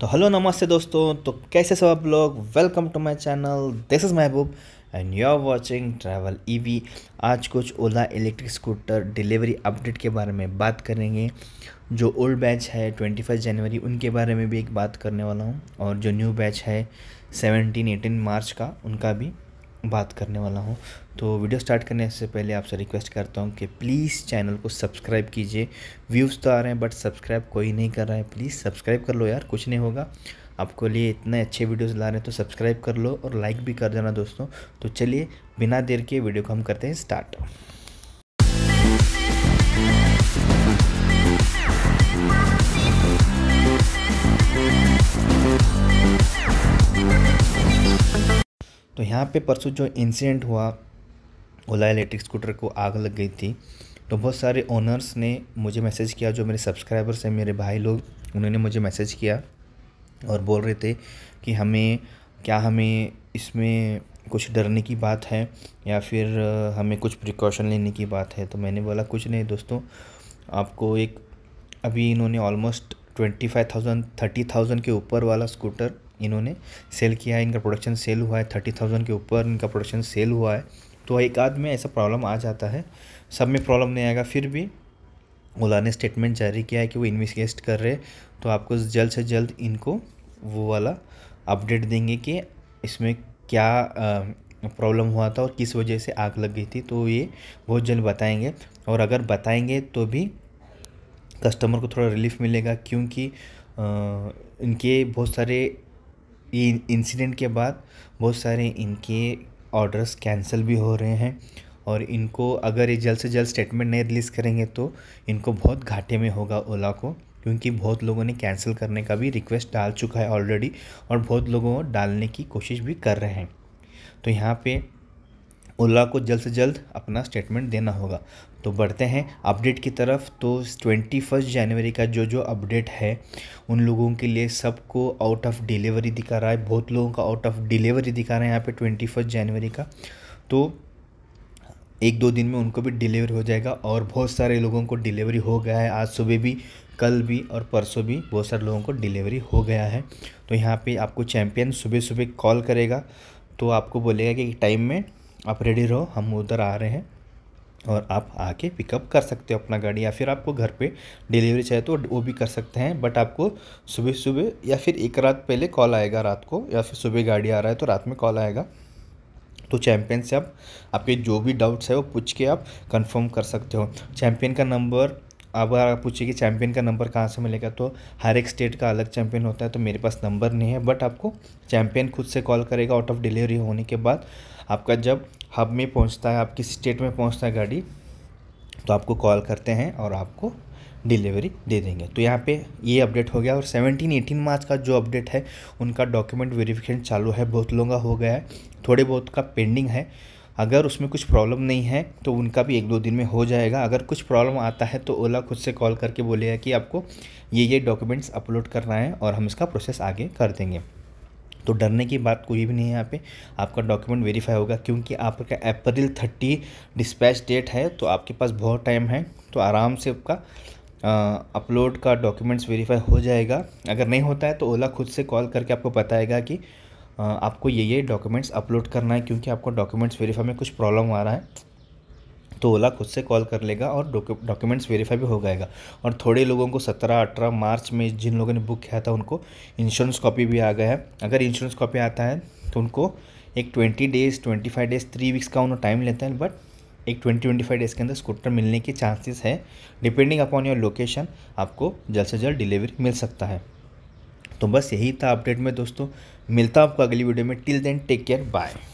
तो हेलो नमस्ते दोस्तों तो कैसे सब आप लोग welcome to my channel this is Mahboob and you are watching travel EV आज कुछ Ola electric scooter delivery update के बारे में बात करेंगे जो ओल्ड बैच है ट्वेंटी फर्स्ट जनवरी उनके बारे में भी एक बात करने वाला हूँ और जो न्यू बैच है सेवनटीन एटीन मार्च का उनका भी बात करने वाला हूँ तो वीडियो स्टार्ट करने से पहले आपसे रिक्वेस्ट करता हूँ कि प्लीज़ चैनल को सब्सक्राइब कीजिए व्यूज़ तो आ रहे हैं बट सब्सक्राइब कोई नहीं कर रहा है प्लीज़ सब्सक्राइब कर लो यार कुछ नहीं होगा आपको लिए इतने अच्छे वीडियोस ला रहे हैं तो सब्सक्राइब कर लो और लाइक भी कर देना दोस्तों तो चलिए बिना देर के वीडियो को हम करते हैं स्टार्ट तो यहाँ पे परसों जो इंसिडेंट हुआ ओला इलेक्ट्रिक स्कूटर को आग लग गई थी तो बहुत सारे ओनर्स ने मुझे मैसेज किया जो मेरे सब्सक्राइबर्स हैं मेरे भाई लोग उन्होंने मुझे मैसेज किया और बोल रहे थे कि हमें क्या हमें इसमें कुछ डरने की बात है या फिर हमें कुछ प्रिकॉशन लेने की बात है तो मैंने बोला कुछ नहीं दोस्तों आपको एक अभी इन्होंने almost twenty five thousand thirty thousand के ऊपर वाला स्कूटर इन्होंने सेल किया है इनका प्रोडक्शन सेल हुआ है थर्टी थाउजेंड के ऊपर इनका प्रोडक्शन सेल हुआ है तो एक आध में ऐसा प्रॉब्लम आ जाता है सब में प्रॉब्लम नहीं आएगा फिर भी ओला ने स्टेटमेंट जारी किया है कि वो इन्वेस्टिगेट कर रहे तो आपको जल्द से जल्द इनको वो वाला अपडेट देंगे कि इसमें क्या प्रॉब्लम हुआ था और किस वजह से आग लग गई थी तो ये बहुत जल्द बताएंगे और अगर बताएंगे तो भी कस्टमर को थोड़ा रिलीफ मिलेगा क्योंकि इनके बहुत सारे इंसिडेंट के बाद बहुत सारे इनके ऑर्डर्स कैंसिल भी हो रहे हैं और इनको अगर ये जल्द से जल्द स्टेटमेंट नहीं रिलीज़ करेंगे तो इनको बहुत घाटे में होगा ओला को क्योंकि बहुत लोगों ने कैंसिल करने का भी रिक्वेस्ट डाल चुका है ऑलरेडी और बहुत लोगों डालने की कोशिश भी कर रहे हैं तो यहाँ पे ओला को जल्द से जल्द अपना स्टेटमेंट देना होगा तो बढ़ते हैं अपडेट की तरफ तो ट्वेंटी फर्स्ट जनवरी का जो जो अपडेट है उन लोगों के लिए सबको आउट ऑफ डिलीवरी दिखा रहा है बहुत लोगों का आउट ऑफ डिलीवरी दिखा रहा है यहाँ पे ट्वेंटी फर्स्ट जनवरी का तो एक दो दिन में उनको भी डिलीवरी हो जाएगा और बहुत सारे लोगों को डिलीवरी हो गया है आज सुबह भी कल भी और परसों भी बहुत सारे लोगों को डिलीवरी हो गया है तो यहाँ पर आपको चैम्पियन सुबह सुबह कॉल करेगा तो आपको बोलेगा कि टाइम में आप रेडी रहो हम उधर आ रहे हैं और आप आके पिकअप कर सकते हो अपना गाड़ी या फिर आपको घर पे डिलीवरी चाहिए तो वो भी कर सकते हैं बट आपको सुबह सुबह या फिर एक रात पहले कॉल आएगा रात को या फिर सुबह गाड़ी आ रहा है तो रात में कॉल आएगा तो चैम्पियन से आप आपके जो भी डाउट्स है वो पूछ के आप कंफर्म कर सकते हो चैम्पियन का नंबर अब आप पूछिए कि चैम्पियन का नंबर कहाँ से मिलेगा तो हर एक स्टेट का अलग चैंपियन होता है तो मेरे पास नंबर नहीं है बट आपको चैंपियन खुद से कॉल करेगा आउट ऑफ डिलीवरी होने के बाद आपका जब हब में पहुँचता है आप किस स्टेट में पहुँचता है गाड़ी तो आपको कॉल करते हैं और आपको डिलीवरी दे देंगे तो यहाँ पे ये अपडेट हो गया और 17 18 मार्च का जो अपडेट है उनका डॉक्यूमेंट वेरिफिकेशन चालू है बहुत लोगों का हो गया है थोड़े बहुत का पेंडिंग है अगर उसमें कुछ प्रॉब्लम नहीं है तो उनका भी एक दो दिन में हो जाएगा अगर कुछ प्रॉब्लम आता है तो ओला खुद से कॉल करके बोलेगा कि आपको ये ये डॉक्यूमेंट्स अपलोड करना है और हम इसका प्रोसेस आगे कर देंगे तो डरने की बात कोई भी नहीं है यहाँ पे आपका डॉक्यूमेंट वेरीफाई होगा क्योंकि आपका अप्रैल थर्टी डिस्पैच डेट है तो आपके पास बहुत टाइम है तो आराम से आपका अपलोड का डॉक्यूमेंट्स वेरीफाई हो जाएगा अगर नहीं होता है तो ओला खुद से कॉल करके आपको बताएगा कि आपको ये ये डॉक्यूमेंट्स अपलोड करना है क्योंकि आपको डॉक्यूमेंट्स वेरीफाई में कुछ प्रॉब्लम आ रहा है तो ओला खुद से कॉल कर लेगा और डॉक्यूमेंट्स वेरीफाई भी हो जाएगा और थोड़े लोगों को सत्रह अठारह मार्च में जिन लोगों ने बुक किया था उनको इंश्योरेंस कॉपी भी आ गया है अगर इंश्योरेंस कॉपी आता है तो उनको एक twenty days twenty five days three weeks का उन्होंने टाइम लेता है बट एक ट्वेंटी ट्वेंटी फाइव डेज़ के अंदर स्कूटर मिलने के चांसेस है डिपेंडिंग अपॉन योर लोकेशन आपको जल्द से जल्द डिलीवरी मिल सकता है तो बस यही था अपडेट में दोस्तों मिलता हूँ आपको अगली वीडियो में till then take care bye